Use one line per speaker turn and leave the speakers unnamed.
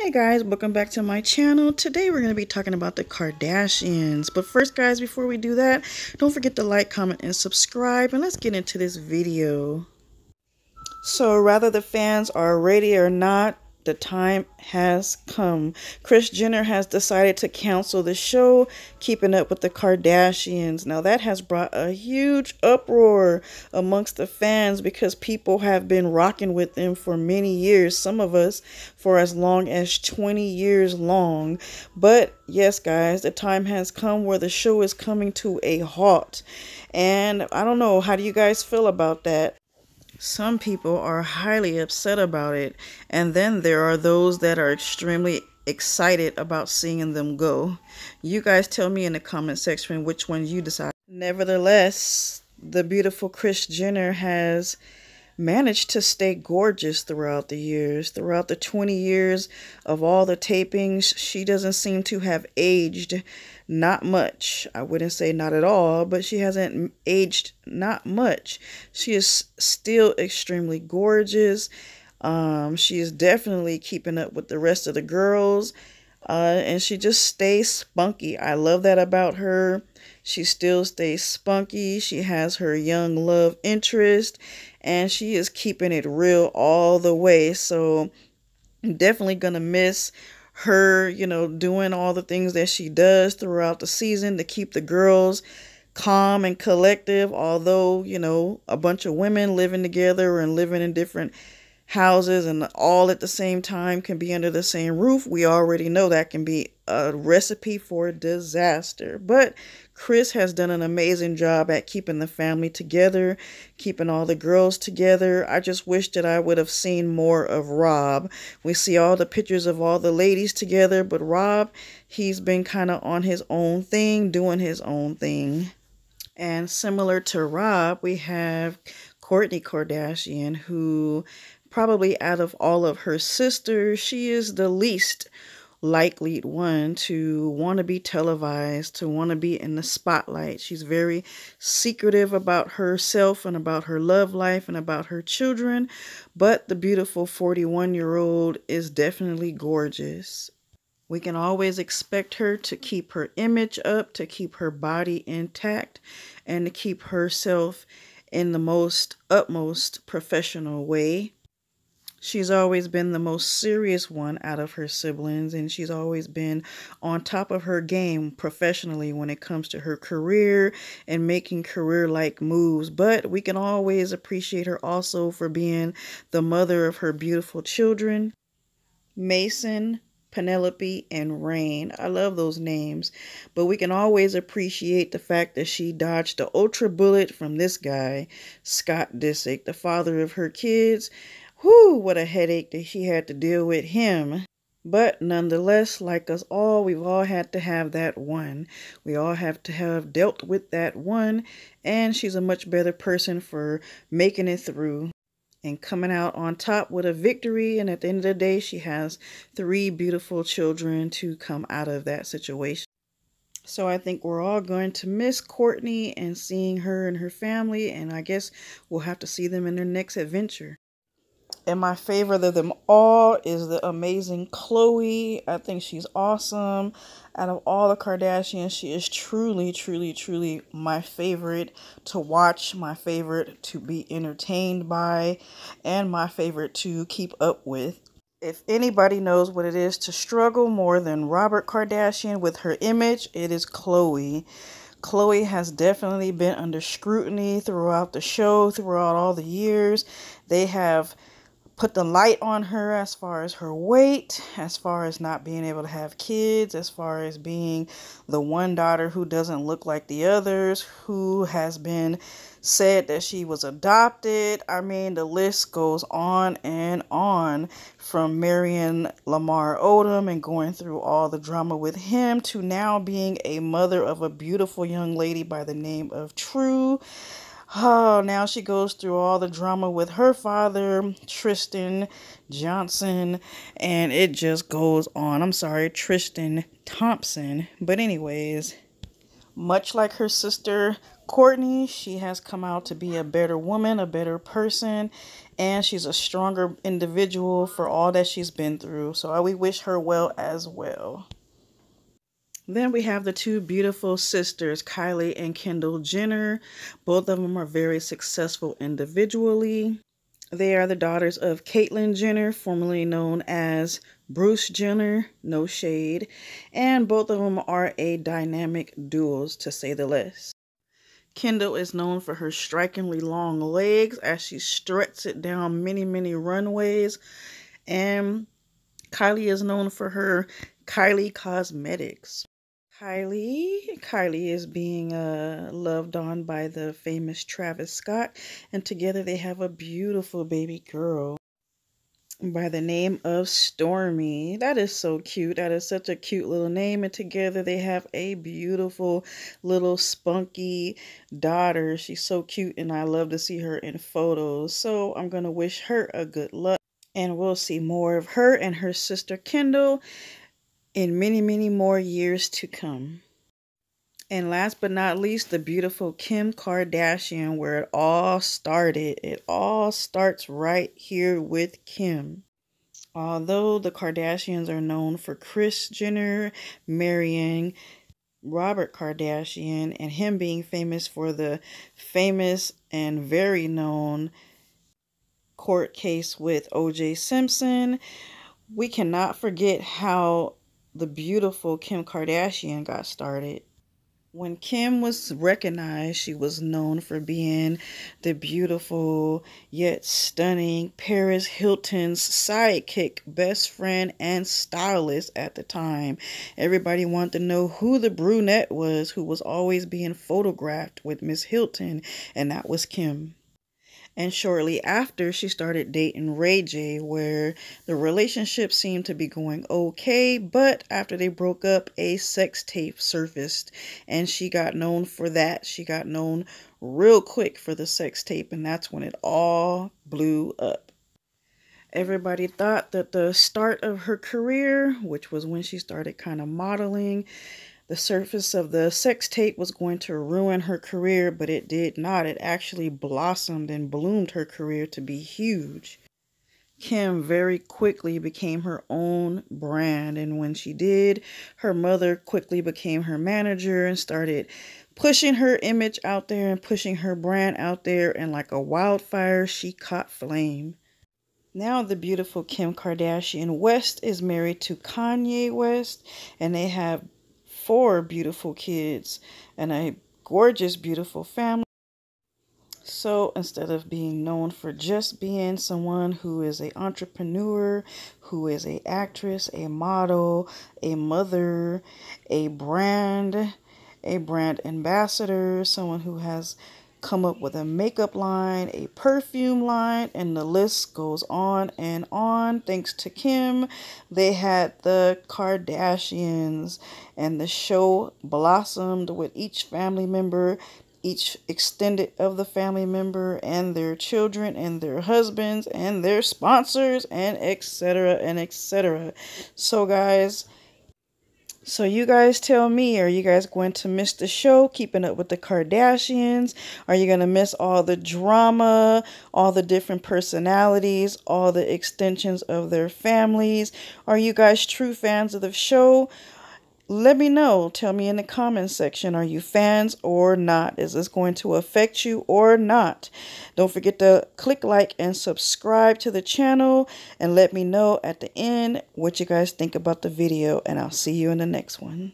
Hey guys, welcome back to my channel. Today we're going to be talking about the Kardashians. But first guys, before we do that, don't forget to like, comment, and subscribe. And let's get into this video. So whether the fans are ready or not, the time has come. Chris Jenner has decided to cancel the show, Keeping Up with the Kardashians. Now, that has brought a huge uproar amongst the fans because people have been rocking with them for many years, some of us for as long as 20 years long. But yes, guys, the time has come where the show is coming to a halt. And I don't know, how do you guys feel about that? Some people are highly upset about it, and then there are those that are extremely excited about seeing them go. You guys tell me in the comment section which one you decide. Nevertheless, the beautiful Kris Jenner has managed to stay gorgeous throughout the years. Throughout the 20 years of all the tapings, she doesn't seem to have aged not much. I wouldn't say not at all, but she hasn't aged not much. She is still extremely gorgeous. Um, she is definitely keeping up with the rest of the girls. Uh, and she just stays spunky. I love that about her. She still stays spunky. She has her young love interest and she is keeping it real all the way. So I'm definitely going to miss her, you know, doing all the things that she does throughout the season to keep the girls calm and collective, although, you know, a bunch of women living together and living in different houses and all at the same time can be under the same roof, we already know that can be a recipe for disaster. But Chris has done an amazing job at keeping the family together, keeping all the girls together. I just wish that I would have seen more of Rob. We see all the pictures of all the ladies together, but Rob, he's been kind of on his own thing, doing his own thing. And similar to Rob, we have Courtney Kardashian, who probably out of all of her sisters, she is the least likely one to want to be televised, to want to be in the spotlight. She's very secretive about herself and about her love life and about her children. But the beautiful 41 year old is definitely gorgeous. We can always expect her to keep her image up, to keep her body intact, and to keep herself in the most utmost professional way. She's always been the most serious one out of her siblings, and she's always been on top of her game professionally when it comes to her career and making career like moves. But we can always appreciate her also for being the mother of her beautiful children Mason, Penelope, and Rain. I love those names, but we can always appreciate the fact that she dodged the ultra bullet from this guy, Scott Disick, the father of her kids, Whew, what a headache that she had to deal with him. But nonetheless, like us all, we've all had to have that one. We all have to have dealt with that one, and she's a much better person for making it through and coming out on top with a victory. And at the end of the day, she has three beautiful children to come out of that situation. So I think we're all going to miss Courtney and seeing her and her family, and I guess we'll have to see them in their next adventure. And my favorite of them all is the amazing Chloe. I think she's awesome. Out of all the Kardashians, she is truly, truly, truly my favorite to watch, my favorite to be entertained by, and my favorite to keep up with. If anybody knows what it is to struggle more than Robert Kardashian with her image, it is Chloe. Chloe has definitely been under scrutiny throughout the show, throughout all the years. They have put the light on her as far as her weight, as far as not being able to have kids, as far as being the one daughter who doesn't look like the others, who has been said that she was adopted. I mean, the list goes on and on from marrying Lamar Odom and going through all the drama with him to now being a mother of a beautiful young lady by the name of True Oh, now she goes through all the drama with her father, Tristan Johnson, and it just goes on. I'm sorry, Tristan Thompson. But, anyways, much like her sister Courtney, she has come out to be a better woman, a better person, and she's a stronger individual for all that she's been through. So, we wish her well as well. Then we have the two beautiful sisters, Kylie and Kendall Jenner. Both of them are very successful individually. They are the daughters of Caitlyn Jenner, formerly known as Bruce Jenner, no shade, and both of them are a dynamic duels, to say the least. Kendall is known for her strikingly long legs as she struts it down many, many runways, and Kylie is known for her Kylie Cosmetics. Kylie. Kylie is being uh, loved on by the famous Travis Scott, and together they have a beautiful baby girl by the name of Stormy. That is so cute. That is such a cute little name. And together they have a beautiful little spunky daughter. She's so cute, and I love to see her in photos. So I'm going to wish her a good luck. And we'll see more of her and her sister Kendall in many, many more years to come. And last but not least, the beautiful Kim Kardashian, where it all started. It all starts right here with Kim. Although the Kardashians are known for Kris Jenner marrying Robert Kardashian and him being famous for the famous and very known court case with OJ Simpson, we cannot forget how the beautiful Kim Kardashian got started. When Kim was recognized, she was known for being the beautiful yet stunning Paris Hilton's sidekick, best friend, and stylist at the time. Everybody wanted to know who the brunette was who was always being photographed with Miss Hilton, and that was Kim. And shortly after, she started dating Ray J, where the relationship seemed to be going okay. But after they broke up, a sex tape surfaced, and she got known for that. She got known real quick for the sex tape, and that's when it all blew up. Everybody thought that the start of her career, which was when she started kind of modeling, the surface of the sex tape was going to ruin her career, but it did not. It actually blossomed and bloomed her career to be huge. Kim very quickly became her own brand. And when she did, her mother quickly became her manager and started pushing her image out there and pushing her brand out there. And like a wildfire, she caught flame. Now, the beautiful Kim Kardashian West is married to Kanye West, and they have four beautiful kids and a gorgeous, beautiful family. So instead of being known for just being someone who is an entrepreneur, who is an actress, a model, a mother, a brand, a brand ambassador, someone who has come up with a makeup line, a perfume line, and the list goes on and on. Thanks to Kim, they had the Kardashians, and the show blossomed with each family member, each extended of the family member, and their children, and their husbands, and their sponsors, and etc. and etc. So, guys so you guys tell me, are you guys going to miss the show, keeping up with the Kardashians? Are you going to miss all the drama, all the different personalities, all the extensions of their families? Are you guys true fans of the show? let me know. Tell me in the comment section are you fans or not? Is this going to affect you or not? Don't forget to click like and subscribe to the channel and let me know at the end what you guys think about the video and I'll see you in the next one.